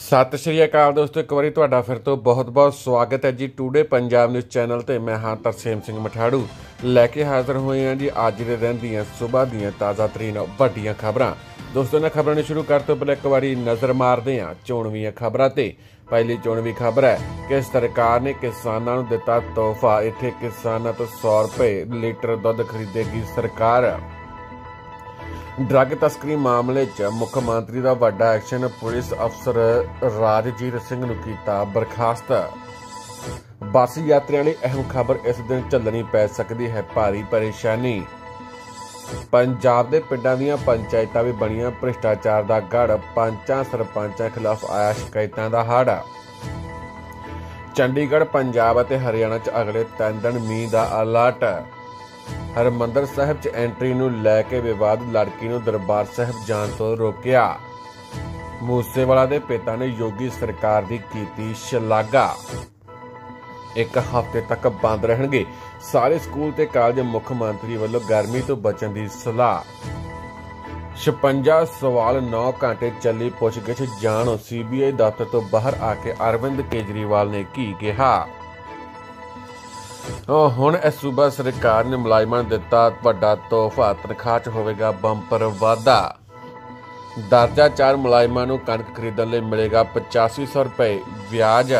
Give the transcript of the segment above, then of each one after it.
ਸਤਿ ਸ਼੍ਰੀ ਅਕਾਲ ਦੋਸਤੋ ਇੱਕ ਵਾਰੀ ਤੁਹਾਡਾ ਫਿਰ ਤੋਂ ਬਹੁਤ-ਬਹੁਤ ਸਵਾਗਤ ਹੈ ਜੀ ਟੂਡੇ ਪੰਜਾਬ ਨਿਊਜ਼ ਚੈਨਲ ਤੇ ਮੈਂ ਹਾਂ ਤਰਸੇਮ ਸਿੰਘ ਮਠਾੜੂ ਲੈ ਕੇ ਹਾਜ਼ਰ ਹੋਏ ਹਾਂ ਜੀ ਅੱਜ ਦੇ ਦਿਨ ਦੀਆਂ ਸਵੇਰ ਦੀਆਂ ਤਾਜ਼ਾ ਤਰੀਨ ਵੱਡੀਆਂ ਖਬਰਾਂ ਦੋਸਤੋ ਇਹਨਾਂ ਖਬਰਾਂ ਨੂੰ ਸ਼ੁਰੂ ਕਰਨ ਤੋਂ ਪਹਿਲਾਂ ਇੱਕ ਵਾਰੀ ਨਜ਼ਰ ਮਾਰਦੇ ਹਾਂ ਚੋਣਵੀਆਂ ਖਬਰਾਂ ਤੇ ਪਹਿਲੀ ਚੋਣਵੀ ਖਬਰ ਹੈ ਕਿ ਸਰਕਾਰ ਨੇ ਕਿਸਾਨਾਂ ਨੂੰ ਦਿੱਤਾ ਤੋਹਫਾ ਇੱਥੇ ਕਿਸਾਨਾਂ ਤੋਂ 100 ਰੁਪਏ ਲੀਟਰ ਦੁੱਧ ਖਰੀਦੇਗੀ ਸਰਕਾਰ ਡਰੱਗ ਤਸਕਰੀ ਮਾਮਲੇ 'ਚ ਮੁੱਖ ਮੰਤਰੀ ਦਾ ਵੱਡਾ ਐਕਸ਼ਨ ਪੁਲਿਸ ਅਫਸਰ ਰਾਜਜੀਤ ਸਿੰਘ ਨੂੰ ਕੀਤਾ ਬਰਖਾਸਤ ਬੱਸ ਯਾਤਰੀਆਂ ਲਈ ਅਹਿਮ ਖਬਰ ਇਸ ਦਿਨ ਚੱਲਣੀ ਪੈ ਸਕਦੀ ਹੈ ਭਾਰੀ ਪਰੇਸ਼ਾਨੀ ਪੰਜਾਬ ਦੇ ਪਿੰਡਾਂ ਦੀਆਂ ਪੰਚਾਇਤਾਂ ਵੀ ਬਣੀਆਂ ਭ੍ਰਿਸ਼ਟਾਚਾਰ ਦਾ ਘੜ ਪੰਚਾਂ ਸਰਪੰਚਾਂ ਖਿਲਾਫ ਆਇਆ ਸ਼ਿਕਾਇਤਾਂ ਦਾ ਹਾੜਾ ਚੰਡੀਗੜ੍ਹ ਪੰਜਾਬ ਅਤੇ ਹਰਿਆਣਾ 'ਚ ਅਗਲੇ 3 ਦਿਨ ਮੀਂਹ ਦਾ ਅਲਰਟ ਹਰਮੰਦਰ ਸਾਹਿਬ 'ਚ ਐਂਟਰੀ ਨੂੰ ਲੈ ਕੇ ਵਿਵਾਦ ਲੜਕੀ ਨੂੰ ਦਰਬਾਰ ਸਾਹਿਬ ਜਾਣ ਤੋਂ ਰੋਕਿਆ ਮੂਸੇਵਾਲਾ ਦੇ ਪਿਤਾ ਨੇ ਯੋਗੀ ਸਰਕਾਰ ਦੀ ਕੀਤੀ ਸ਼ਲਾਘਾ ਇੱਕ ਹਫ਼ਤੇ ਤੱਕ ਬੰਦ ਰਹਿਣਗੇ ਸਾਰੇ ਸਕੂਲ ਤੇ ਕਾਲਜ ਮੁੱਖ ਮੰਤਰੀ ਵੱਲੋਂ ਗਰਮੀ ਤੋਂ ਬਚਣ ਦੀ ਸਲਾਹ 56 ਸਵਾਲ 9 ਘੰਟੇ ਚੱਲੀ ਪੁੱਛਗਿੱਛ ਜਾਣੋ ਸੀਬੀਆਈ ਦਫ਼ਤਰ ਤੋਂ ਬਾਹਰ ਆ ਕੇ ਅਰਵਿੰਦ ਕੇਜਰੀਵਾਲ ਨੇ ਕੀ ਕਿਹਾ ਉਹ ਹੁਣ ਇਸ ਸੂਬਾ ਸਰਕਾਰ ਨੇ ਮੁਲਾਜ਼ਮਾਂ ਨੂੰ ਦਿੱਤਾ ਵੱਡਾ ਤੋਹਫਾ ਤਨਖਾਹ 'ਚ ਹੋਵੇਗਾ ਬੰਪਰ ਵਾਧਾ ਦਰਜਾ 4 ਮੁਲਾਜ਼ਮਾਂ ਨੂੰ ਕਣਕ ਖਰੀਦਣ ਲਈ ਮਿਲੇਗਾ 8500 ਰੁਪਏ ਵਿਆਜ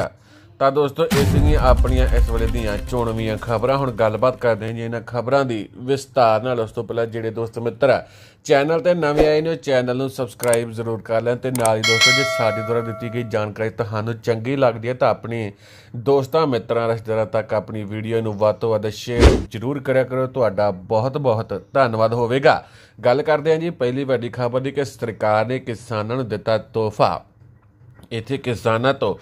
ਤਾਂ ਦੋਸਤੋ ਇਹ ਸੀਗੀਆਂ ਆਪਣੀਆਂ ਇਸ ਵੇਲੇ ਦੀਆਂ ਚੋਣਵੀਆਂ ਖਬਰਾਂ ਹੁਣ ਗੱਲਬਾਤ ਕਰਦੇ ਹਾਂ ਜੀ ਇਹਨਾਂ ਖਬਰਾਂ ਦੀ ਵਿਸਤਾਰ ਨਾਲ ਉਸ ਤੋਂ ਪਹਿਲਾਂ ਜਿਹੜੇ ਦੋਸਤ ਮਿੱਤਰ ਆ ਚੈਨਲ ਤੇ ਨਵੇਂ ਆਏ ਨੇ ਚੈਨਲ ਨੂੰ ਸਬਸਕ੍ਰਾਈਬ ਜ਼ਰੂਰ ਕਰ ਲੈਣ ਤੇ ਨਾਲ ਹੀ ਦੋਸਤੋ ਜੇ ਸਾਡੇ ਦੁਆਰਾ ਦਿੱਤੀ ਗਈ ਜਾਣਕਾਰੀ ਤੁਹਾਨੂੰ ਚੰਗੀ ਲੱਗਦੀ ਹੈ ਤਾਂ ਆਪਣੇ ਦੋਸਤਾਂ ਮਿੱਤਰਾਂ ਰਿਸ਼ਤੇਦਾਰਾਂ ਤੱਕ ਆਪਣੀ ਵੀਡੀਓ ਨੂੰ ਵੱਧ ਤੋਂ ਵੱਧ ਸ਼ੇਅਰ ਜ਼ਰੂਰ ਕਰਿਆ ਕਰੋ ਤੁਹਾਡਾ ਬਹੁਤ ਬਹੁਤ ਧੰਨਵਾਦ ਹੋਵੇਗਾ ਗੱਲ ਕਰਦੇ ਹਾਂ ਜੀ ਪਹਿਲੀ ਵੱਡੀ ਖਬਰ ਦੀ ਕਿ ਸਰਕਾਰ ਨੇ ਕਿਸਾਨਾਂ ਨੂੰ ਦਿੱਤਾ ਤੋਹਫਾ ਇੱਥੇ ਕਿਸਾਨਾਂ ਤੋਂ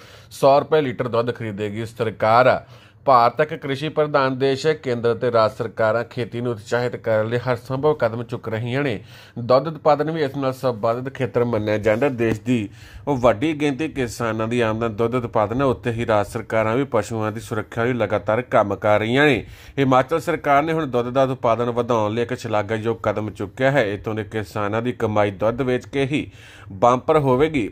100 ਰੁਪਏ ਲੀਟਰ ਦੁੱਧ ਖਰੀਦੇਗੀ ਸਰਕਾਰ ਭਾਰਤ ਇੱਕ ਕ੍ਰਿਸ਼ੀ ਪ੍ਰਧਾਨ ਦੇਸ਼ ਹੈ ਕੇਂਦਰ ਤੇ ਰਾਜ ਸਰਕਾਰਾਂ ਖੇਤੀ ਨੂੰ ਉਤਸ਼ਾਹਿਤ ਕਰਨ ਲਈ ਹਰ ਸੰਭਵ ਕਦਮ ਚੁੱਕ ਰਹੀਆਂ ਨੇ ਦੁੱਧ ਉਤਪਾਦਨ ਵੀ ਇਸ ਨਾਲ ਸੰਬੰਧਿਤ ਖੇਤਰ ਮੰਨਿਆ ਜਾਂਦਾ ਦੇਸ਼ ਦੀ ਉਹ ਵੱਡੀ ਗਿਣਤੀ ਕਿਸਾਨਾਂ ਦੀ ਆਮਦਨ ਦੁੱਧ ਉਤਪਾਦਨ ਉੱਤੇ ਹੀ ਰਾਜ ਸਰਕਾਰਾਂ ਵੀ ਪਸ਼ੂਆਂ ਦੀ ਸੁਰੱਖਿਆ ਲਈ ਲਗਾਤਾਰ ਕੰਮ ਕਰ ਰਹੀਆਂ ਨੇ ਹਿਮਾਚਲ ਸਰਕਾਰ ਨੇ ਹੁਣ ਦੁੱਧ ਦਾ ਉਤਪਾਦਨ ਵਧਾਉਣ ਲਈ ਇੱਕ ਸ਼ਲਾਘਾਯੋਗ ਕਦਮ ਚੁੱਕਿਆ ਹੈ ਇਤੋਂ ਦੇ ਕਿਸਾਨਾਂ ਦੀ ਕਮਾਈ ਦੁੱਧ ਵੇਚ ਕੇ ਹੀ ਬੰਪਰ ਹੋਵੇਗੀ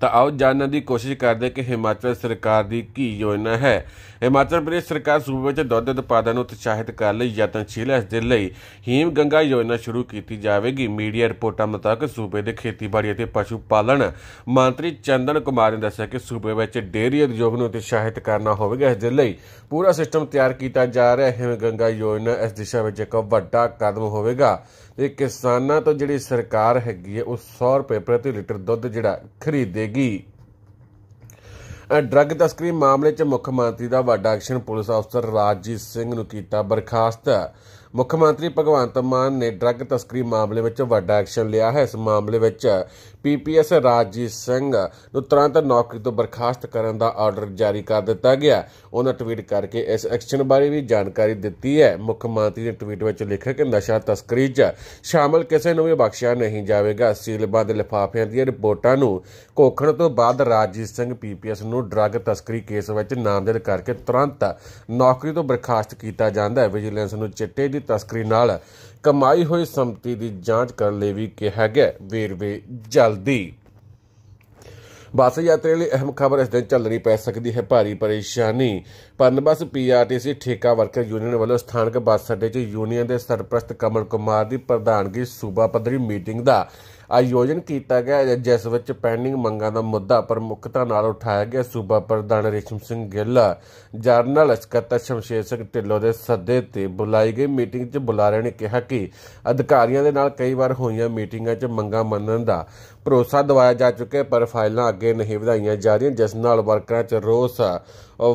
ਤਾਂ ਆਓ ਜਾਣਨ ਦੀ ਕੋਸ਼ਿਸ਼ ਕਰਦੇ ਕਿ ਹਿਮਾਚਲ ਸਰਕਾਰ ਦੀ ਕੀ ਯੋਜਨਾ ਹੈ ਹਿਮਾਚਲ ਪ੍ਰਦੇਸ਼ ਸਰਕਾਰ ਸੂਬੇ ਵਿੱਚ ਦੁੱਧ ਉਤਪਾਦਨ ਨੂੰ ਉਤਸ਼ਾਹਿਤ ਕਰਨ ਲਈ ਯਤਨਸ਼ੀਲ ਹੈ ਇਸ ਦੇ ਲਈ ਹੀਮ ਗੰਗਾ ਯੋਜਨਾ ਸ਼ੁਰੂ ਕੀਤੀ ਜਾਵੇਗੀ ਮੀਡੀਆ ਰਿਪੋਰਟਾਂ ਮੁਤਾਬਕ ਸੂਬੇ ਦੇ ਖੇਤੀਬਾੜੀ ਅਤੇ ਪਸ਼ੂ ਪਾਲਣ ਮੰਤਰੀ ਚੰਦਨ ਕੁਮਾਰ ਨੇ ਦੱਸਿਆ ਕਿ ਸੂਬੇ ਵਿੱਚ ਡੇਰੀ ਉਦਯੋਗ ਨੂੰ ਉਤਸ਼ਾਹਿਤ ਕਰਨਾ ਹੋਵੇਗਾ ਇਸ ਦੇ ਲਈ ਪੂਰਾ ਸਿਸਟਮ ਤਿਆਰ ਕੀਤਾ ਜਾ ਰਿਹਾ ਹੈ ਹਿਮ ਗੰਗਾ ਯੋਜਨਾ ਇਸ ਦਿਸ਼ਾ ਵਿੱਚ ਇੱਕ ਵੱਡਾ ਕਦਮ ਹੋਵੇਗਾ ਤੇ ਕਿਸਾਨਾਂ ਤੋਂ ਜਿਹੜੀ ਸਰਕਾਰ ਹੈਗੀ ਹੈ ਉਹ 100 ਰੁਪਏ ਪ੍ਰਤੀ ਲੀਟਰ ਦੁੱਧ ਜਿਹੜਾ ਖਰੀਦੇਗੀ ਡਰੱਗ ਤਸਕਰੀ ਮਾਮਲੇ 'ਚ ਮੁੱਖ ਮੰਤਰੀ ਦਾ ਵੱਡਾ ਐਕਸ਼ਨ ਪੁਲਿਸ ਅਫਸਰ ਰਾਜਜੀਤ ਸਿੰਘ ਨੂੰ ਕੀਤਾ ਬਰਖਾਸਤ ਮੁੱਖ ਮੰਤਰੀ ਭਗਵੰਤ ਮਾਨ ਨੇ ਡਰੱਗ ਤਸਕਰੀ ਮਾਮਲੇ ਵਿੱਚ ਵੱਡਾ ਐਕਸ਼ਨ ਲਿਆ ਹੈ ਇਸ ਮਾਮਲੇ ਵਿੱਚ ਪੀਪੀਐਸ ਰਾਜੀ ਸਿੰਘ ਨੂੰ ਤੁਰੰਤ ਨੌਕਰੀ ਤੋਂ ਬਰਖਾਸਤ ਕਰਨ ਦਾ ਆਰਡਰ ਜਾਰੀ ਕਰ ਦਿੱਤਾ ਗਿਆ ਉਹਨਾਂ ਟਵੀਟ ਕਰਕੇ ਇਸ ਐਕਸ਼ਨ ਬਾਰੇ ਵੀ ਜਾਣਕਾਰੀ ਦਿੱਤੀ ਹੈ ਮੁੱਖ ਮੰਤਰੀ ਨੇ ਟਵੀਟ ਵਿੱਚ ਲਿਖਿਆ ਕਿ ਨਸ਼ਾ ਤਸਕਰੀ 'ਚ ਸ਼ਾਮਲ ਕਿਸੇ ਨੂੰ ਵੀ ਬਖਸ਼ਿਆ ਨਹੀਂ ਜਾਵੇਗਾ ਸੀਲਬੰਦ ਲਿਫਾਫਿਆਂ ਦੀਆਂ ਰਿਪੋਰਟਾਂ ਨੂੰ ਕੋਖਣ ਤੋਂ ਬਾਅਦ ਰਾਜੀ ਸਿੰਘ ਪੀਪੀਐਸ ਨੂੰ ਡਰੱਗ ਤਸਕਰੀ ਕੇਸ ਵਿੱਚ ਨਾਮਜ਼ਦ ਕਰਕੇ ਤੁਰੰਤ ਨੌਕਰੀ ਤੋਂ ਬਰਖਾਸਤ ਕੀਤਾ ਜਾਂਦਾ ਹੈ ਵਿਜੀਲੈਂਸ ਨੂੰ ਚਿੱਟੇ ਦੀ ਤਸਕਰੀ ਨਾਲ ਕਮਾਈ ਹੋਈ ਸੰਪਤੀ ਦੀ ਜਾਂਚ ਕਰਨ ਲਈ ਵੀ ਕਿਹਾ ਗਿਆ ਵੇਰਵੇ ਜਲਦੀ ਬੱਸ ਯਾਤਰੀ ਲਈ ਅਹਿਮ ਖਬਰ ਇਸ ਦਿਨ ਚੱਲਣੀ ਪੈ ਸਕਦੀ ਹੈ ਭਾਰੀ ਪਰੇਸ਼ਾਨੀ ਪਨਬਸ ਪੀਆਰਟੀਸੀ ਠੇਕਾ ਵਰਕਰ ਯੂਨੀਅਨ ਵੱਲੋਂ ਸਥਾਨਕ ਬੱਸ ਅੱਡੇ 'ਚ ਯੂਨੀਅਨ ਦੇ ਸਰਪ੍ਰਸਤ ਕਮਲ ਕੁਮਾਰ ਦੀ ਪ੍ਰਧਾਨਗੀ ਸੂਬਾ ਪੱਧਰੀ ਮੀਟਿੰਗ ਦਾ ਆਯੋਜਨ ਕੀਤਾ ਗਿਆ ਜਿਸ ਵਿੱਚ ਪੈਂਡਿੰਗ ਮੰਗਾਂ ਦਾ ਮੁੱਦਾ ਪ੍ਰਮੁੱਖਤਾ ਨਾਲ ਉਠਾਇਆ ਗਿਆ ਸੂਬਾ ਪ੍ਰਧਾਨ ਰੇਸ਼ਮ ਸਿੰਘ ਗਿੱਲ ਜਰਨਲ ਸਕੱਤਰ ਸ਼ਮਸ਼ੇਰ ਸਿੰਘ ਢਿੱਲੋਂ ਦੇ ਸੱਦੇ ਤੇ ਬੁਲਾਈ ਗਈ ਮੀਟਿੰਗ 'ਚ ਬੁਲਾਰੇ ਨੇ ਕਿਹਾ ਕਿ ਅਧਿਕਾਰੀਆਂ ਦੇ ਨਾਲ ਕਈ ਵਾਰ ਹੋਈਆਂ ਮੀਟਿੰਗਾਂ 'ਚ ਮੰਗਾਂ ਮੰਨਣ ਦਾ ਭਰੋਸਾ ਦਵਾਇਆ ਜਾ ਚੁੱਕਿਆ ਪਰ ਫਾਈਲਾਂ ਅੱਗੇ ਨਹੀਂ ਵਧਾਈਆਂ ਜਾ ਰਹੀਆਂ ਜਿਸ ਨਾਲ ਵਰਕਰਾਂ 'ਚ ਰੋਸ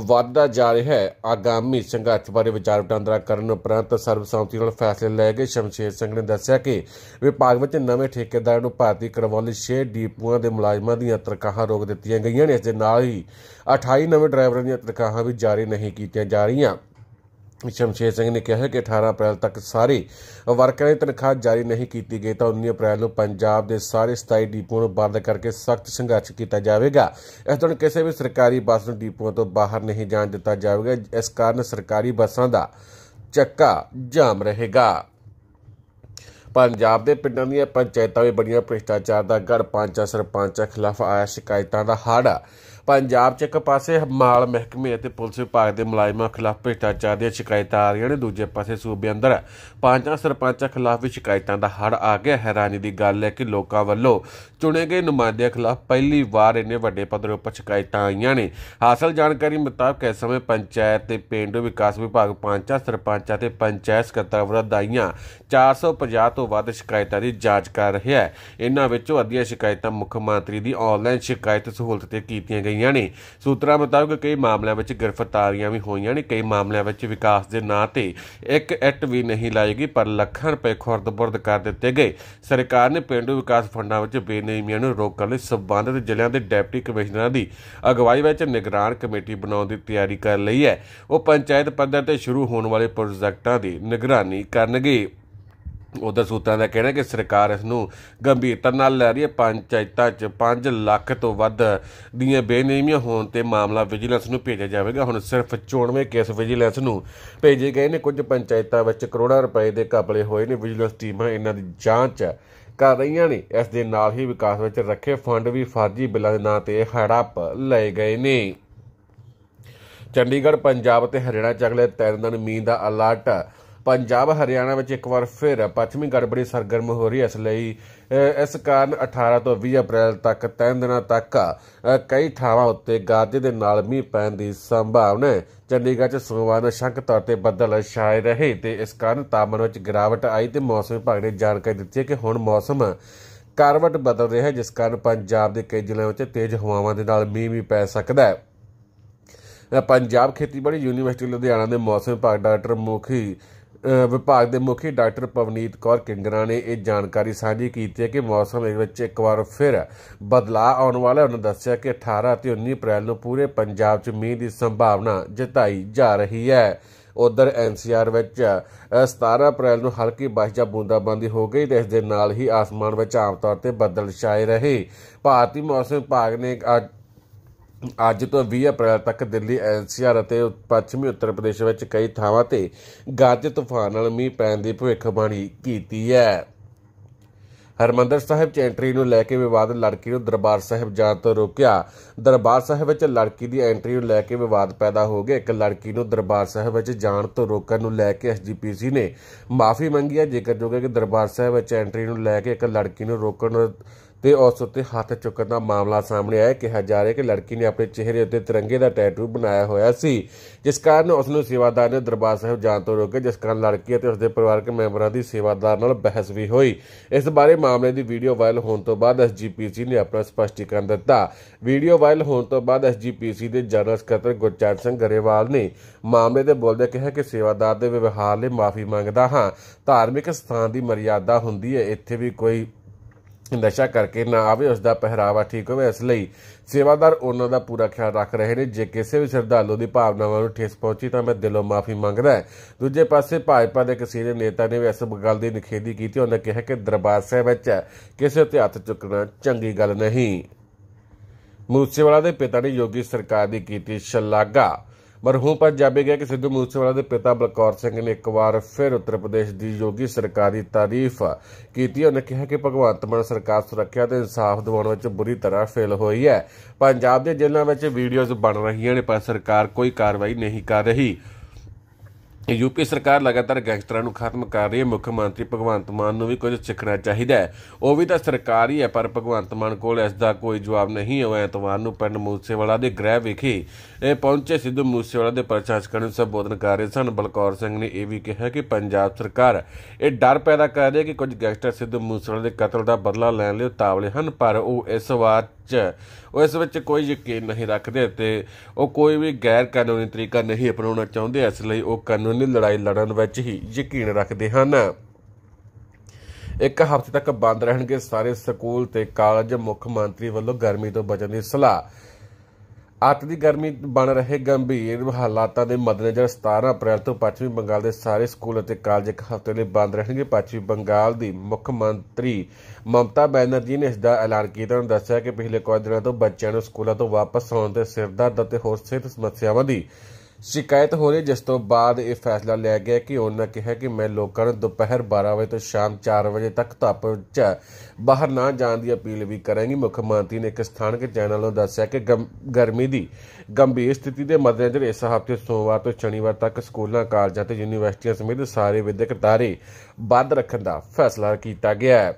ਵਧਦਾ ਜਾ ਰਿਹਾ ਹੈ ਆਗਾਮੀ ਸੰਘਰਸ਼ ਬਾਰੇ ਵਿਚਾਰ ਵਟਾਂਦਰਾ ਕਰਨ ਉਪਰੰਤ ਸਰਬਸੰਮਤੀ ਨਾਲ ਫੈਸਲੇ ਲੈ ਕੇ ਸ਼ਮਸ਼ੇਰ ਸਿੰਘ ਨੇ ਦੱਸਿਆ ਕਿ ਵਿਭਾਗ ਵਿੱਚ ਨਵੇਂ ਠੇਕੇਦਾਰਾਂ ਨੂੰ ਭਰਤੀ ਕਰਵਾਉਣ ਲਈ 6 ਡੀਪੂਆਂ ਦੇ ਮੁਲਾਜ਼ਮਾਂ ਦੀਆਂ ਤਰਕਾਹਾਂ ਰੋਕ ਦਿੱਤੀਆਂ ਗਈਆਂ ਨੇ ਇਸ ਦੇ ਨਾਲ ਹੀ 28 ਨਵੇਂ ਡਰਾਈਵਰਾਂ ਦੀਆਂ ਤਰਕਾਹਾਂ ਵੀ ਜਾਰੀ ਨਹੀਂ ਕੀਤੀਆਂ ਜਾ ਰਹੀਆਂ ਸ਼ਮਸ਼ੇਰ ਸਿੰਘ ਨੇ ਕਿਹਾ ਕਿ 18 ਅਪ੍ਰੈਲ ਤੱਕ ਸਾਰੇ ਵਰਕਰਾਂ ਦੀ ਤਨਖਾਹ ਜਾਰੀ ਨਹੀਂ ਕੀਤੀ ਗਈ ਤਾਂ 19 ਅਪ੍ਰੈਲ ਨੂੰ ਪੰਜਾਬ ਦੇ ਸਾਰੇ 27 ਡੀਪੂਆਂ ਨੂੰ ਬੰਦ ਕਰਕੇ ਸਖਤ ਸੰਘਰਸ਼ ਕੀਤਾ ਜਾਵੇਗਾ ਇਸ ਦੌਰਾਨ ਕਿਸੇ ਵੀ ਸਰਕਾਰੀ ਬੱਸ ਨੂੰ ਡੀਪੂਆਂ ਤੋਂ ਬਾਹਰ ਨਹੀਂ ਜਾਣ ਦਿੱਤਾ ਜਾਵੇਗਾ ਇਸ ਕਾਰਨ ਸਰਕਾਰੀ ਬੱਸਾਂ ਦਾ ਚੱਕਾ ਜਾਮ ਰਹੇਗਾ ਪੰਜਾਬ ਦੇ ਪਿੰਡਾਂ ਦੀਆਂ ਪੰਚਾਇਤਾਂ ਵੀ ਬੜੀਆਂ ਭ੍ਰਿਸ਼ਟਾਚਾਰ ਦਾ ਗੜ ਪੰਚਾ ਸਰਪੰਚਾਂ ਖਿਲਾਫ ਆਇਆ ਸ਼ਿਕਾਇਤਾਂ ਦਾ ਹੜ ਪੰਜਾਬ 'ਚ ਇੱਕ ਪਾਸੇ ਮਾਲ ਮਹਿਕਮੇ ਅਤੇ ਪੁਲਿਸ ਵਿਭਾਗ ਦੇ ਮੁਲਾਜ਼ਮਾਂ ਖਿਲਾਫ ਭ੍ਰਿਸ਼ਟਾਚਾਰ ਦੀਆਂ ਸ਼ਿਕਾਇਤਾਂ ਆ ਰਹੀਆਂ ਨੇ ਦੂਜੇ ਪਾਸੇ ਸੂਬੇ ਅੰਦਰ ਪੰਜਾਂ ਸਰਪੰਚਾਂ ਖਿਲਾਫ ਵੀ ਸ਼ਿਕਾਇਤਾਂ ਦਾ ਹੜ ਆ ਗਿਆ ਹੈਰਾਨੀ ਦੀ ਗੱਲ ਹੈ ਕਿ ਲੋਕਾਂ ਵੱਲੋਂ ਚੁਣੇ ਗਏ ਨੁਮਾਇੰਦਿਆਂ ਖਿਲਾਫ ਪਹਿਲੀ ਵਾਰ ਇੰਨੇ ਵੱਡੇ ਪੱਧਰ ਉੱਪਰ ਸ਼ਿਕਾਇਤਾਂ ਆਈਆਂ ਨੇ ਹਾਸਲ ਜਾਣਕਾਰੀ ਮੁਤਾਬਕ ਇਸ ਸਮੇਂ ਪੰਚਾਇਤ ਤੇ ਪਿੰਡ ਵਿਕਾਸ ਵਿਭਾਗ ਪੰਜਾਂ ਸਰਪੰਚਾਂ ਤੇ ਪੰਚਾਇਤ ਸਕੱਤਰ ਵਿਰੁੱਧ ਆਈਆਂ 450 ਤੋਂ ਵੱਧ ਸ਼ਿਕਾਇਤਾਂ ਦੀ ਜਾਂਚ ਕਰ ਰਿਹਾ ਹੈ ਇਹਨਾਂ ਵਿੱਚੋਂ ਅੱਧੀਆਂ ਸ਼ਿਕਾਇਤਾਂ ਮੁੱਖ ਮੰਤਰੀ ਦੀ ਆਨਲਾਈਨ ਸ਼ਿਕਾਇਤ ਸਹੂਲਤ ਤੇ ਕੀਤੀਆਂ ਗਈਆਂ ਗਈਆਂ ਨੇ ਸੂਤਰਾਂ ਮੁਤਾਬਕ ਕਈ ਮਾਮਲਿਆਂ ਵਿੱਚ ਗ੍ਰਿਫਤਾਰੀਆਂ ਵੀ ਹੋਈਆਂ ਨੇ ਕਈ ਮਾਮਲਿਆਂ ਵਿੱਚ ਵਿਕਾਸ ਦੇ ਨਾਂ ਤੇ ਇੱਕ ਐਟ ਵੀ ਨਹੀਂ ਲਾਏਗੀ ਪਰ ਲੱਖਾਂ ਰੁਪਏ ਖੁਰਦਬੁਰਦ ਕਰ ਦਿੱਤੇ ਗਏ ਸਰਕਾਰ ਨੇ ਪਿੰਡੂ ਵਿਕਾਸ ਫੰਡਾਂ ਵਿੱਚ ਬੇਨੇਮੀਆਂ ਨੂੰ ਰੋਕਣ ਲਈ ਸਬੰਧਤ ਜ਼ਿਲ੍ਹਿਆਂ ਦੇ ਡਿਪਟੀ ਕਮਿਸ਼ਨਰਾਂ ਦੀ ਅਗਵਾਈ ਵਿੱਚ ਨਿਗਰਾਨ ਕਮੇਟੀ ਬਣਾਉਣ ਦੀ ਤਿਆਰੀ ਕਰ ਲਈ ਹੈ ਉਹ ਪੰਚਾਇਤ ਪੱਧਰ ਤੇ ਸ਼ੁਰੂ ਹੋਣ ਵਾਲੇ ਪ੍ਰੋਜੈਕਟਾਂ ਦੀ ਨਿਗਰਾਨੀ ਕਰਨਗੇ ਉਧਰ ਸੂਤਾਂ ਦਾ ਕਹਿਣਾ ਕਿ ਸਰਕਾਰ ਇਸ ਨੂੰ ਗੰਭੀਰਤਾ ਨਾਲ ਲੈ ਰਹੀ ਹੈ ਪੰਚਾਇਤਾਂ 'ਚ 5 ਲੱਖ ਤੋਂ ਵੱਧ ਦੀਆਂ ਬੇਨਿਯਮੀਆਂ ਹੋਣ ਤੇ ਮਾਮਲਾ ਵਿਜੀਲੈਂਸ ਨੂੰ ਭੇਜਿਆ ਜਾਵੇਗਾ ਹੁਣ ਸਿਰਫ 94 ਕੇਸ ਵਿਜੀਲੈਂਸ ਨੂੰ ਭੇਜੇ ਗਏ ਨੇ ਕੁਝ ਪੰਚਾਇਤਾਂ ਵਿੱਚ ਕਰੋੜਾਂ ਰੁਪਏ ਦੇ ਕਾਬਲੇ ਹੋਏ ਨੇ ਵਿਜੀਲੈਂਸ ਟੀਮਾਂ ਇਹਨਾਂ ਦੀ ਜਾਂਚ ਕਰ ਰਹੀਆਂ ਨੇ ਇਸ ਦੇ ਨਾਲ ਹੀ ਵਿਕਾਸ ਵਿੱਚ ਰੱਖੇ ਫੰਡ ਵੀ ਫਰਜ਼ੀ ਬਿੱਲਾਂ ਦੇ ਨਾਂ ਤੇ ਹੜੱਪ ਲਏ ਗਏ ਨੇ ਚੰਡੀਗੜ੍ਹ ਪੰਜਾਬ ਤੇ ਹਰਿਆਣਾ ਚ ਅਗਲੇ 3 ਦਿਨ ਮੀਂਹ ਦਾ ਅਲਰਟ ਪੰਜਾਬ ਹਰਿਆਣਾ ਵਿੱਚ ਇੱਕ ਵਾਰ ਫਿਰ ਪੱਛਮੀ ਗੜਬੜੀ ਸਰਗਰਮ ਹੋ ਰਹੀ ਹੈ ਇਸ ਲਈ ਇਸ ਕਾਰਨ 18 ਤੋਂ 20 ਅਪ੍ਰੈਲ ਤੱਕ 3 ਦਿਨਾਂ ਤੱਕ ਕਈ ਥਾਵਾਂ ਉੱਤੇ ਗਾਜ ਦੇ ਨਾਲ ਮੀਂਹ ਪੈਣ ਦੀ ਸੰਭਾਵਨਾ ਹੈ ਚੰਡੀਗੜ੍ਹ 'ਚ ਸੋਮਵਾਰ ਨੂੰ ਸ਼ੰਕ ਤੌਰ ਤੇ ਬੱਦਲ ਛਾਏ ਰਹੇ ਤੇ ਇਸ ਕਾਰਨ ਤਾਪਮਾਨ ਵਿੱਚ ਗਿਰਾਵਟ ਆਈ ਤੇ ਮੌਸਮ ਵਿਭਾਗ ਨੇ ਜਾਣਕਾਰੀ ਦਿੱਤੀ ਹੈ ਕਿ ਹੁਣ ਮੌਸਮ ਕਰਵਟ ਬਦਲ ਰਿਹਾ ਹੈ ਜਿਸ ਕਾਰਨ ਪੰਜਾਬ ਦੇ ਕਈ ਜ਼ਿਲ੍ਹਿਆਂ ਵਿੱਚ ਤੇਜ਼ ਹਵਾਵਾਂ ਦੇ ਨਾਲ ਮੀਂਹ ਵੀ ਪੈ ਸਕਦਾ ਹੈ ਪੰਜਾਬ ਖੇਤੀਬਾੜੀ ਯੂਨੀਵਰਸਿਟੀ ਲੁਧਿਆਣਾ ਦੇ ਮੌਸਮ ਵਿਭਾਗ ਡਾਕਟਰ ਮੁਖੀ ਵਿਭਾਗ ਦੇ ਮੁਖੀ ਡਾਕਟਰ ਪਵਨੀਤ ਕੌਰ ਕਿੰਗਰਾ ਨੇ ਇਹ ਜਾਣਕਾਰੀ ਸਾਂਝੀ ਕੀਤੀ ਹੈ ਕਿ ਮੌਸਮ ਵਿੱਚ ਇੱਕ ਵਾਰ ਫਿਰ ਬਦਲਾਅ ਆਉਣ ਵਾਲਾ ਹੈ ਉਹਨਾਂ ਦੱਸਿਆ ਕਿ 18 ਅਤੇ 19 ਅਪ੍ਰੈਲ ਨੂੰ ਪੂਰੇ ਪੰਜਾਬ 'ਚ ਮੀਂਹ ਦੀ ਸੰਭਾਵਨਾ ਜਤਾਈ ਜਾ ਰਹੀ ਹੈ ਉਧਰ ਐਨਸੀਆਰ ਵਿੱਚ 17 ਅਪ੍ਰੈਲ ਨੂੰ ਹਲਕੀ ਬਾਰਿਸ਼ ਜਾਂ ਬੂੰਦਾਬਾਂਦੀ ਹੋ ਗਈ ਤੇ ਇਸ ਦੇ ਨਾਲ ਹੀ ਆਸਮਾਨ ਵਿੱਚ ਆਮ ਤੌਰ ਤੇ ਬੱਦਲ ਛਾਏ ਰਹੇ ਭਾਰਤੀ ਮੌਸਮ ਵਿਭਾਗ ਨੇ ਅੱਜ ਤੋਂ 20 ਅਪ੍ਰੈਲ ਤੱਕ ਦਿੱਲੀ ਐਨਸੀਆਰ ਅਤੇ ਪੱਛਮੀ ਉੱਤਰ ਪ੍ਰਦੇਸ਼ ਵਿੱਚ ਕਈ ਥਾਵਾਂ ਤੇ ਗਰਜ ਤੂਫਾਨ ਨਾਲ ਮੀਂਹ ਪੈਣ ਦੀ ਭਵਿੱਖਬਾਣੀ ਕੀਤੀ ਹੈ ਹਰਮੰਦਰ ਸਾਹਿਬ ਚ ਐਂਟਰੀ ਨੂੰ ਲੈ ਕੇ ਵਿਵਾਦ ਲੜਕੀ ਨੂੰ ਦਰਬਾਰ ਸਾਹਿਬ ਜਾਣ ਤੋਂ ਰੋਕਿਆ ਦਰਬਾਰ ਸਾਹਿਬ ਵਿੱਚ ਲੜਕੀ ਦੀ ਐਂਟਰੀ ਨੂੰ ਲੈ ਕੇ ਵਿਵਾਦ ਪੈਦਾ ਹੋ ਗਿਆ ਇੱਕ ਲੜਕੀ ਨੂੰ ਦਰਬਾਰ ਸਾਹਿਬ ਵਿੱਚ ਜਾਣ ਤੋਂ ਰੋਕਣ ਨੂੰ ਲੈ ਕੇ ਐਸਜੀਪੀਸੀ ਨੇ ਮਾਫੀ ਮੰਗੀ ਹੈ ਜੇਕਰ ਜੋਗੇ ਕਿ ਦਰਬਾਰ ਸਾਹਿਬ ਵਿੱਚ ਐਂਟਰੀ ਨੂੰ ਲੈ ਕੇ ਇੱਕ ਲੜਕੀ ਨੂੰ ਰੋਕਣ ਤੇ ਉਸ ਉੱਤੇ ਹੱਥ ਚੁੱਕਣ ਦਾ ਮਾਮਲਾ ਸਾਹਮਣੇ ਆਇਆ ਕਿਹਾ ਜਾ ਰਿਹਾ ਕਿ ਲੜਕੀ ਨੇ ਆਪਣੇ ਚਿਹਰੇ ਉੱਤੇ ਤਿਰੰਗੇ ਦਾ ਟੈਟੂ ਬਣਾਇਆ ਹੋਇਆ ਸੀ ਜਿਸ ਕਾਰਨ ਉਸ ਨੂੰ ਸੇਵਾਦਾਰ ਨੇ ਦਰਬਾਰ ਸਾਹਿਬ ਜਾਣ ਤੋਂ ਰੋਕਿਆ ਜਿਸ ਕਾਰਨ ਲੜਕੀ ਅਤੇ ਉਸ ਦੇ ਪਰਿਵਾਰਕ ਮੈਂਬਰਾਂ ਦੀ ਸੇਵਾਦਾਰ ਨਾਲ ਬਹਿਸ ਵੀ ਹੋਈ ਇਸ ਬਾਰੇ ਮਾਮਲੇ ਦੀ ਵੀਡੀਓ ਵਾਇਰਲ ਹੋਣ ਤੋਂ ਬਾਅਦ ਐਸਜੀਪੀਸੀ ਨੇ ਆਪਣਾ ਸਪਸ਼ਟੀਕਰਨ ਦਿੱਤਾ ਵੀਡੀਓ ਵਾਇਰਲ ਹੋਣ ਤੋਂ ਬਾਅਦ ਐਸਜੀਪੀਸੀ ਦੇ ਜਨਰਲ ਸਕੱਤਰ ਗੁਰਚਰਨ ਸਿੰਘ ਗਰੇਵਾਲ ਨੇ ਮਾਮਲੇ ਦੇ ਬੋਲਦੇ ਕਿਹਾ ਕਿ ਸੇਵਾਦਾਰ ਦੇ ਵਿਵਹਾਰ ਲਈ ਮਾਫੀ ਮੰਗਦਾ ਹਾਂ ਧਾਰਮਿਕ ਸਥਾਨ ਦੀ ਮਰਿਆਦਾ ਹੁੰਦੀ ਹੈ ਇੱਥੇ ਵੀ ਕੋਈ ਨਸ਼ਾ ਕਰਕੇ ਨਾ ਆਵੇ ਉਸ ਦਾ ਪਹਿਰਾਵਾ ਠੀਕ ਹੋਵੇ ਇਸ ਲਈ ਸੇਵਾਦਾਰ ਉਹਨਾਂ ਦਾ ਪੂਰਾ ਖਿਆਲ ਰੱਖ ਰਹੇ ਨੇ ਜੇ ਕਿਸੇ ਵੀ ਸ਼ਰਧਾਲੂ ਦੀ ਭਾਵਨਾਵਾਂ ਨੂੰ ਠੇਸ ਪਹੁੰਚੀ ਤਾਂ ਮੈਂ ਦਿਲੋਂ ਮਾਫੀ ਮੰਗਦਾ ਹਾਂ ਦੂਜੇ ਪਾਸੇ ਭਾਜਪਾ ਦੇ ਕਿਸੇ ਨੇਤਾ ਨੇ ਵੀ ਇਸ ਗੱਲ ਦੀ ਨਿਖੇਧੀ ਕੀਤੀ ਉਹਨਾਂ ਕਿਹਾ ਕਿ ਦਰਬਾਰ ਸਾਹਿਬ ਵਿੱਚ ਕਿਸੇ ਉੱਤੇ ਹੱਥ ਚੁੱਕਣਾ ਚੰਗੀ ਗੱਲ ਨਹੀਂ ਮੂਸੇਵਾਲਾ ਦੇ ਪਿਤਾ ਨੇ ਯੋਗੀ ਸਰਕਾਰ ਦੀ ਕੀਤੀ ਸ਼ਲਾਘਾ ਮਰਹੂਮ ਪਰ ਜਾਬੇ ਗਿਆ ਕਿ ਸਿੱਧੂ ਮੂਸੇਵਾਲਾ ਦੇ ਪਿਤਾ ਬਲਕੌਰ ਸਿੰਘ ਨੇ ਇੱਕ ਵਾਰ ਫਿਰ ਉੱਤਰ ਪ੍ਰਦੇਸ਼ ਦੀ ਯੋਗੀ ਸਰਕਾਰੀ ਤਾਰੀਫ ਕੀਤੀ ਉਹਨੇ ਕਿਹਾ ਕਿ ਭਗਵੰਤ ਮਾਨ ਸਰਕਾਰ ਸੁਰੱਖਿਆ ਤੇ ਇਨਸਾਫ ਦਿਵਾਉਣ ਵਿੱਚ ਬੁਰੀ ਤਰ੍ਹਾਂ ਫੇਲ ਹੋਈ ਹੈ ਪੰਜਾਬ ਦੇ ਜੇਲ੍ਹਾਂ ਵਿੱਚ ਵੀਡੀਓਜ਼ ਬਣ ਰਹੀਆਂ ਨੇ ਪਰ ਸਰਕਾਰ ਕੋਈ ਕਾਰਵਾਈ ਨਹੀਂ ਕਰ ਰਹੀ ਯੂਪੀ ਸਰਕਾਰ ਲਗਾਤਾਰ ਗੈਂਗਸਟਰਾਂ ਨੂੰ ਖਤਮ ਕਰ ਰਹੀ ਹੈ ਮੁੱਖ ਮੰਤਰੀ ਭਗਵੰਤ ਮਾਨ ਨੂੰ ਵੀ ਕੁਝ ਸਿੱਖਣਾ ਚਾਹੀਦਾ ਹੈ ਉਹ ਵੀ ਤਾਂ ਸਰਕਾਰ ਹੀ ਹੈ ਪਰ ਭਗਵੰਤ ਮਾਨ ਕੋਲ ਇਸ ਦਾ ਕੋਈ ਜਵਾਬ ਨਹੀਂ ਹੈ ਐਤਵਾਰ ਨੂੰ ਪਿੰਡ ਮੂਸੇਵਾਲਾ ਦੇ ਗ੍ਰਹਿ ਵਿਖੇ ਇਹ ਪਹੁੰਚੇ ਸਿੱਧੂ ਮੂਸੇਵਾਲਾ ਦੇ ਪ੍ਰਸ਼ਾਸਕਾਂ ਨੂੰ ਸੰਬੋਧਨ ਕਰ ਰਹੇ ਸਨ ਬਲਕੌਰ ਸਿੰਘ ਨੇ ਇਹ ਵੀ ਕਿਹਾ ਕਿ ਪੰਜਾਬ ਸਰਕਾਰ ਇਹ ਡਰ ਪੈਦਾ ਕਰ ਰਹੀ ਹੈ ਕਿ ਕੁਝ ਗੈਂਗਸਟਰ ਸਿੱਧੂ ਮੂਸੇਵਾਲਾ ਦੇ ਕਤਲ ਦਾ ਬਦਲਾ ਲੈਣ ਲਈ ਤਾਵਲੇ ਹਨ ਪਰ ਉਹ ਇਸ ਵਾਰ ਵਿੱਚ ਉਹ ਇਸ ਵਿੱਚ ਕੋਈ ਯਕੀਨ ਨਹੀਂ ਰੱਖਦੇ ਤੇ ਉਹ ਕੋਈ ਵੀ ਗੈਰ ਕਾਨੂੰਨੀ ਤਰੀਕਾ ਨਹੀਂ ਅਪਣਾਉਣਾ ਚਾਹੁੰਦੇ ਇਸ ਲਈ ਉਹ ਕਾਨੂੰਨੀ ਲੜਾਈ ਲੜਨ ਵਿੱਚ ਹੀ ਯਕੀਨ ਰੱਖਦੇ ਹਨ ਇੱਕ ਹਫ਼ਤੇ ਤੱਕ ਬੰਦ ਰਹਿਣਗੇ ਸਾਰੇ ਸਕੂਲ ਤੇ ਕਾਲਜ ਮੁੱਖ ਮੰਤਰੀ ਵੱਲੋਂ ਗਰਮੀ ਤੋਂ ਬਚਣ ਦੀ ਸਲਾਹ ਅੱਤ ਦੀ ਗਰਮੀ ਬਣ ਰਹੇ ਗੰਭੀਰ ਹਾਲਾਤਾਂ ਦੇ ਮੱਦੇਨਜ਼ਰ 17 ਅਪ੍ਰੈਲ ਤੋਂ ਪੱਛਮੀ ਬੰਗਾਲ ਦੇ ਸਾਰੇ ਸਕੂਲ ਅਤੇ ਕਾਲਜ ਇੱਕ ਹਫ਼ਤੇ ਲਈ ਬੰਦ ਰਹਿਣਗੇ ਪੱਛਮੀ ਬੰਗਾਲ ਦੀ ਮੁੱਖ ਮੰਤਰੀ ਮਮਤਾ ਬੈਨਰਜੀ ਨੇ ਇਸ ਦਾ ਐਲਾਨ ਕੀਤਾ ਹੈ ਦੱਸਿਆ ਕਿ ਪਿਛਲੇ ਕੁਝ ਦਿਨਾਂ ਤੋਂ ਬੱਚਿਆਂ ਨੂੰ ਸਕੂਲਾਂ ਤੋਂ ਵਾਪਸ ਆਉਣ ਤੇ ਸਿਰ ਦਰਦ ਅਤੇ ਹੋਰ ਸਿਹਤ ਸਮੱਸਿਆਵਾਂ ਦੀ ਸ਼ਿਕਾਇਤ ਹੋ ਰਹੀ ਜਿਸ ਤੋਂ ਬਾਅਦ ਇਹ ਫੈਸਲਾ ਲਿਆ ਗਿਆ ਕਿ ਉਹਨਾਂ ਕਿਹਾ ਕਿ ਮੈਂ ਲੋਕਾਂ ਨੂੰ ਦੁਪਹਿਰ 12 ਵਜੇ ਤੋਂ ਸ਼ਾਮ 4 ਵਜੇ ਤੱਕ ਧੱਪ ਵਿੱਚ ਬਾਹਰ ਨਾ ਜਾਣ ਦੀ ਅਪੀਲ ਵੀ ਕਰਾਂਗੀ ਮੁੱਖ ਮੰਤਰੀ ਨੇ ਇੱਕ ਸਥਾਨਕ ਚੈਨਲ ਨੂੰ ਦੱਸਿਆ ਕਿ ਗਰਮੀ ਦੀ ਗੰਭੀਰ ਸਥਿਤੀ ਦੇ ਮੱਦੇਨਜ਼ਰ ਇਸ ਹਫ਼ਤੇ ਸੋਮਵਾਰ ਤੋਂ ਸ਼ਨੀਵਾਰ ਤੱਕ ਸਕੂਲਾਂ ਕਾਲਜਾਂ ਤੇ ਯੂਨੀਵਰਸਿਟੀਆਂ ਸਮੇਤ ਸਾਰੇ ਵਿਦਿਅਕ ਤਾਰੇ ਬੰਦ ਰੱਖਣ ਦਾ ਫੈਸਲਾ ਕੀਤਾ ਗਿਆ ਹੈ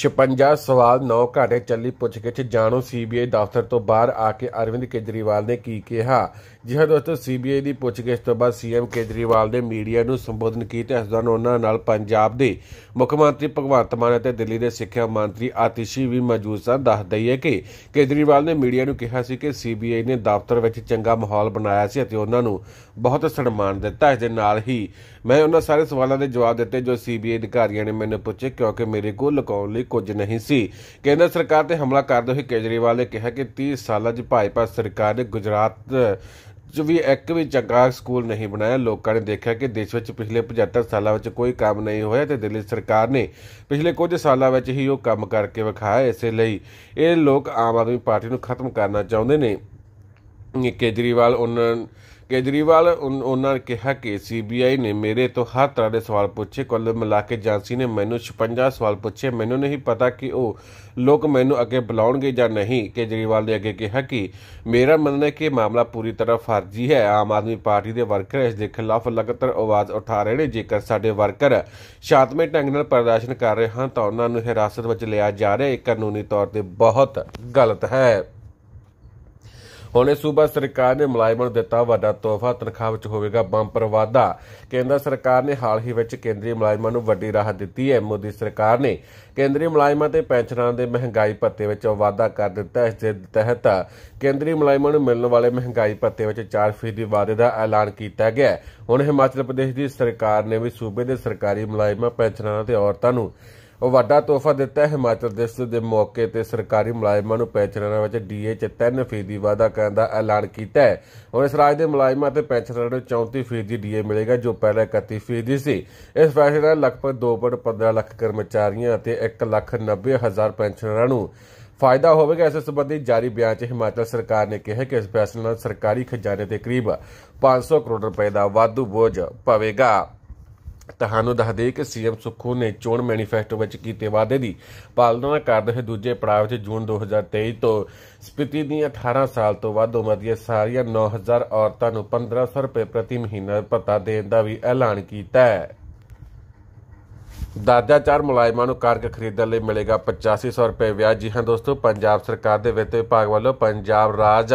56 ਸਵਾਲ 9 ਘਾਟੇ ਚੱਲੀ ਪੁੱਛਗਿੱਛ ਜਾਣੋ ਸੀਬੀਆਈ ਦਫ਼ਤਰ ਤੋਂ ਬਾਹਰ ਆ ਕੇ ਅਰਵਿੰਦ ਕੇਜਰੀਵਾਲ ਨੇ ਕੀ ਕਿਹਾ ਜੀ ਹਾਂ ਦੋਸਤੋ ਸੀਬੀਆਈ ਦੀ ਪੁੱਛਗਿੱਛ ਤੋਂ ਬਾਅਦ ਸੀਐਮ ਕੇਜਰੀਵਾਲ ਨੇ ਮੀਡੀਆ ਨੂੰ ਸੰਬੋਧਨ ਕੀਤਾ ਇਸ ਦੌਰਾਨ ਉਹਨਾਂ ਨਾਲ ਪੰਜਾਬ ਦੇ ਮੁੱਖ ਮੰਤਰੀ ਭਗਵੰਤ ਮਾਨ ਅਤੇ ਦਿੱਲੀ ਦੇ ਸਿੱਖਿਆ ਮੰਤਰੀ ਆਤਿਸ਼ੀ ਵੀ ਮੌਜੂਦ ਸਨ ਦੱਸ ਦਈਏ ਕਿ ਕੇਜਰੀਵਾਲ ਨੇ ਮੀਡੀਆ ਨੂੰ ਕਿਹਾ ਸੀ ਕਿ ਸੀਬੀਆਈ ਨੇ ਦਫ਼ਤਰ ਵਿੱਚ ਚੰਗਾ ਮਾਹੌਲ ਬਣਾਇਆ ਸੀ ਅਤੇ ਉਹਨਾਂ ਨੂੰ ਬਹੁਤ ਸਨਮਾਨ ਦਿੱਤਾ ਇਸ ਦੇ ਨਾਲ ਹੀ ਮੈਂ ਉਹਨਾਂ ਸਾਰੇ ਸਵਾਲਾਂ ਦੇ ਜਵਾਬ ਦਿੱਤੇ ਜੋ ਸੀਬੀਆਈ ਅਧਿਕਾਰੀਆਂ ਨੇ ਮੈਨੂੰ ਪੁੱਛੇ ਕਿਉਂਕਿ ਮੇਰੇ ਕੋਲ ਲਕਾਉਣ ਲਈ ਕੁਝ ਨਹੀਂ ਸੀ ਕੇਂਦਰ ਸਰਕਾਰ ਤੇ ਹਮਲਾ ਕਰਦੇ ਹੋਏ ਕੇਜਰੀਵਾਲ ਨੇ ਕਿਹਾ ਕਿ 30 ਸਾਲਾਂ 'ਚ ਭਾਜਪਾ ਸਰਕਾਰ ਨੇ ਗੁਜਰਾਤ ਚ ਵੀ ਇੱਕ ਵੀ ਚੰਗਾ ਸਕੂਲ ਨਹੀਂ ਬਣਾਇਆ ਲੋਕਾਂ ਨੇ ਦੇਖਿਆ ਕਿ ਦੇਸ਼ ਵਿੱਚ ਪਿਛਲੇ 75 ਸਾਲਾਂ ਵਿੱਚ ਕੋਈ ਕੰਮ ਨਹੀਂ ਹੋਇਆ ਤੇ ਦਿੱਲੀ ਸਰਕਾਰ ਨੇ ਪਿਛਲੇ ਕੁਝ ਸਾਲਾਂ ਵਿੱਚ ਹੀ ਉਹ ਕੰਮ ਕਰਕੇ ਵਿਖਾਇਆ ਇਸੇ ਲਈ ਇਹ ਲੋਕ ਆਮ ਆਦਮੀ ਪਾਰਟੀ ਨੂੰ ਖਤਮ ਕਰਨਾ ਚਾਹੁੰਦੇ ਨੇ ਕੇਜਰੀਵਾਲ ਉਹਨਾਂ ਕੇਜਰੀਵਾਲ ਉਹਨਾਂ ਨੇ ਕਿਹਾ ਕਿ ਸੀਬੀਆਈ ਨੇ ਮੇਰੇ ਤੋਂ ਹਰ ਤਰ੍ਹਾਂ ਦੇ ਸਵਾਲ ਪੁੱਛੇ ਕੁੱਲ ਮਿਲਾ ਕੇ ਜਾਂਸੀ ਨੇ ਮੈਨੂੰ 56 ਸਵਾਲ ਪੁੱਛੇ ਮੈਨੂੰ ਨਹੀਂ ਪਤਾ ਕਿ ਉਹ ਲੋਕ ਮੈਨੂੰ ਅੱਗੇ ਬੁਲਾਉਣਗੇ ਜਾਂ ਨਹੀਂ ਕੇਜਰੀਵਾਲ ਨੇ ਅੱਗੇ ਕਿਹਾ ਕਿ ਮੇਰਾ ਮੰਨਣਾ ਹੈ ਕਿ ਮਾਮਲਾ ਪੂਰੀ ਤਰ੍ਹਾਂ ਫਰਜ਼ੀ ਹੈ ਆਮ ਆਦਮੀ ਪਾਰਟੀ ਦੇ ਵਰਕਰ ਇਸ ਦੇ ਖਿਲਾਫ ਲਗਾਤਾਰ ਆਵਾਜ਼ ਉਠਾ ਰਹੇ ਨੇ ਜੇਕਰ ਸਾਡੇ ਵਰਕਰ ਸ਼ਾਤਮੇ ਢੰਗ ਨਾਲ ਪ੍ਰਦਰਸ਼ਨ ਕਰ ਰਹੇ ਹਨ ਤਾਂ ਉਹਨਾਂ ਨੂੰ ਹਿਰਾਸਤ ਵਿੱਚ ਲਿਆ ਜਾ ਰਿਹਾ ਹੈ ਕਾਨੂੰਨੀ ਤੌਰ ਤੇ ਬਹੁਤ ਗਲਤ ਹੈ ਹੁਣ ਇਹ ਸੂਬਾ ਸਰਕਾਰ ਨੇ ਮੁਲਾਜ਼ਮਾਂ ਨੂੰ ਦਿੱਤਾ ਵੱਡਾ ਤੋਹਫਾ ਤਨਖਾਹ ਵਿੱਚ ਹੋਵੇਗਾ ਬੰਪਰ ਵਾਧਾ ਕੇਂਦਰ ਸਰਕਾਰ ਨੇ ਹਾਲ ਹੀ ਵਿੱਚ ਕੇਂਦਰੀ ਮੁਲਾਜ਼ਮਾਂ ਨੂੰ ਵੱਡੀ ਰਾਹਤ ਦਿੱਤੀ ਹੈ ਮੋਦੀ ਸਰਕਾਰ ਨੇ ਕੇਂਦਰੀ ਮੁਲਾਜ਼ਮਾਂ ਤੇ ਪੈਨਸ਼ਨਾਂ ਦੇ ਮਹਿੰਗਾਈ ਭੱਤੇ ਵਿੱਚ ਵਾਧਾ ਕਰ ਦਿੱਤਾ ਇਸ ਦੇ ਤਹਿਤ ਕੇਂਦਰੀ ਮੁਲਾਜ਼ਮਾਂ ਨੂੰ ਮਿਲਣ ਵਾਲੇ ਮਹਿੰਗਾਈ ਭੱਤੇ ਵਿੱਚ 4% ਦੀ ਵਾਧੇ ਦਾ ਐਲਾਨ ਕੀਤਾ ਗਿਆ ਹੁਣ ਹਿਮਾਚਲ ਪ੍ਰਦੇਸ਼ ਦੀ ਸਰਕਾਰ ਨੇ ਵੀ ਸੂਬੇ ਦੇ ਸਰਕਾਰੀ ਮੁਲਾਜ਼ਮਾਂ ਪੈਨਸ਼ਨਾਂ ਤੇ ਔਰਤਾਂ ਨੂੰ ਵੱਡਾ ਤੋਹਫਾ ਦਿੱਤਾ ਹੈ ਹਿਮਾਚਲ ਦੇਸ਼ ਦੇ ਮੌਕੇ ਤੇ ਸਰਕਾਰੀ ਮੁਲਾਜ਼ਮਾਂ ਨੂੰ ਪੈਨਸ਼ਨਰਾਂ ਵਿੱਚ ਡੀਏ 'ਚ 3% ਵਾਧਾ ਕਰਨ ਦਾ ਐਲਾਨ ਕੀਤਾ ਹੈ ਹੁਣ ਇਸ ਰਾਜ ਦੇ ਮੁਲਾਜ਼ਮਾਂ ਤੇ ਪੈਨਸ਼ਨਰਾਂ ਨੂੰ 34% ਡੀਏ ਮਿਲੇਗਾ ਜੋ ਪਹਿਲਾਂ 31% ਸੀ ਇਸ ਫੈਸਲੇ ਨਾਲ ਲਗਭਗ 2.15 ਲੱਖ ਕਰਮਚਾਰੀਆਂ ਅਤੇ 1,90,000 ਪੈਨਸ਼ਨਰਾਂ ਨੂੰ ਫਾਇਦਾ ਹੋਵੇਗਾ ਇਸ ਸਬੰਧੀ ਜਾਰੀ ਬਿਆਨ 'ਚ ਹਿਮਾਚਲ ਸਰਕਾਰ ਨੇ ਕਿਹਾ ਕਿ ਇਸ ਫੈਸਲੇ ਨਾਲ ਸਰਕਾਰੀ ਖਜ਼ਾਨੇ ਤੇ ਕਰੀਬ 500 ਕਰੋੜ ਰੁਪਏ ਦਾ ਵਾਧੂ ਬੋਝ ਪਵੇਗਾ ਤੁਹਾਨੂੰ ਦੱਸ ਦੇ ਕਿ ਸੀਐਮ ਸੁੱਖੂ ਨੇ ਚੋਣ ਮੈਨੀਫੈਸਟੋ ਵਿੱਚ ਕੀਤੇ ਵਾਅਦੇ ਦੀ ਪਾਲਣਾ ਕਰਦੇ ਹੋਏ ਦੂਜੇ ਪੜਾਅ ਵਿੱਚ ਜੂਨ 2023 ਤੋਂ ਸਪਿਤੀ ਦੀਆਂ 18 ਸਾਲ ਤੋਂ ਵੱਧ ਉਮਰ ਦੀਆਂ ਸਾਰੀਆਂ 9000 ਔਰਤਾਂ ਨੂੰ 1500 ਰੁਪਏ ਪ੍ਰਤੀ ਮਹੀਨਾ ਭੱਤਾ ਦੇਣ ਦਾ ਵੀ ਐਲਾਨ ਕੀਤਾ ਹੈ ਦਾਦਾ ਚਾਰ ਮੁਲਾਜ਼ਮਾਂ ਨੂੰ ਕਾਰਕ ਖਰੀਦਣ ਲਈ ਮਿਲੇਗਾ 8500 ਰੁਪਏ ਵਿਆਜ ਜੀ ਹਾਂ ਦੋਸਤੋ ਪੰਜਾਬ ਸਰਕਾਰ ਦੇ ਵਿੱਤ ਵਿਭਾਗ ਵੱਲੋਂ ਪੰਜਾਬ ਰਾਜ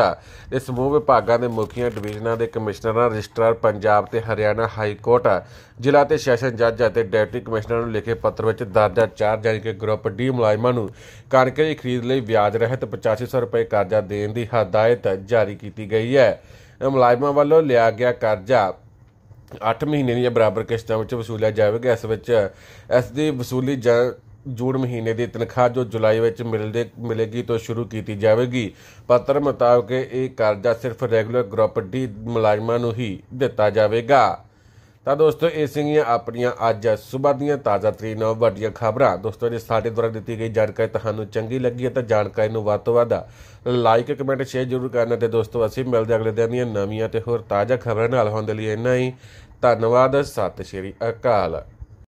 ਦੇ ਸਮੂਹ ਵਿਭਾਗਾਂ ਦੇ ਮੁਖੀਆਂ ਡਿਵੀਜ਼ਨਾਂ ਦੇ ਕਮਿਸ਼ਨਰਾਂ ਰਜਿਸਟਰਾਰ ਪੰਜਾਬ ਤੇ ਹਰਿਆਣਾ ਹਾਈ ਕੋਰਟ ਜ਼ਿਲ੍ਹਾ ਤੇ ਸੈਸ਼ਨ ਜੱਜ ਅਤੇ ਡਿਪਟੀ ਕਮਿਸ਼ਨਰ ਨੂੰ ਲਿਖੇ ਪੱਤਰ ਵਿੱਚ ਦਾਦਾ ਚਾਰ ਜਾਨੀ ਕਿ ਗਰੁੱਪ ਡੀ ਮੁਲਾਜ਼ਮਾਂ ਨੂੰ ਕਾਰਕ ਖਰੀਦ ਲਈ ਵਿਆਜ ਰਹਿਤ 8500 ਰੁਪਏ ਕਰਜ਼ਾ ਦੇਣ ਦੀ ਹਦਾਇਤ ਜਾਰੀ ਕੀਤੀ ਗਈ ਹੈ ਮੁਲਾਜ਼ਮਾਂ ਵੱਲੋਂ ਲਿਆ ਗਿਆ ਕਰਜ਼ਾ 8 ਮਹੀਨੇ ਦੀਆਂ ਬਰਾਬਰ ਕਿਸ਼ਤਾਂ ਵਿੱਚ ਵਸੂਲਿਆ ਜਾਵੇਗਾ ਇਸ ਵਿੱਚ ਇਸ ਦੀ ਵਸੂਲੀ ਜੂਨ ਮਹੀਨੇ ਦੀ ਤਨਖਾਹ ਜੋ ਜੁਲਾਈ ਵਿੱਚ ਮਿਲਦੇ ਮਿਲੇਗੀ ਤੋਂ ਸ਼ੁਰੂ ਕੀਤੀ ਜਾਵੇਗੀ ਪੱਤਰ ਮੁਤਾਬਕ ਇਹ ਕਰਜ਼ਾ ਸਿਰਫ ਰੈਗੂਲਰ ਗਰੁੱਪ ਡੀ ਮੁਲਾਜ਼ਮਾਂ ਨੂੰ ਹੀ ਦਿੱਤਾ ਜਾਵੇਗਾ ਤਾਂ ਦੋਸਤੋ ਇਹ ਸੀਗੀਆਂ ਆਪਣੀਆਂ ਅੱਜ ਸਵੇਰ ਦੀਆਂ ਤਾਜ਼ਾ ਤਰੀਨ ਵੱਡੀਆਂ ਖਬਰਾਂ ਦੋਸਤੋ ਜੇ ਸਾਡੇ ਦੁਆਰਾ ਦਿੱਤੀ ਗਈ ਜਾਣਕਾਰੀ ਤੁਹਾਨੂੰ ਚੰਗੀ ਲੱਗੀ ਹੈ ਤਾਂ ਜਾਣਕਾਰੀ ਨੂੰ ਵੱਧ ਤੋਂ ਵੱਧ ਲਾਈਕ ਕਮੈਂਟ ਸ਼ੇਅਰ ਜ਼ਰੂਰ ਕਰਨਾ ਤੇ ਦੋਸਤੋ ਅਸੀਂ ਮਿਲਦੇ ਅਗਲੇ ਦਿਨ ਦੀਆਂ ਨਵੀਆਂ ਤੇ ਹੋਰ ਤਾਜ਼ਾ ਖਬਰਾਂ ਨਾਲ ਹੋਣ ਦੇ ਲਈ ਇੰਨਾ ਹੀ ਧੰਨਵਾਦ ਸਤਿ ਸ਼੍ਰੀ ਅਕਾਲ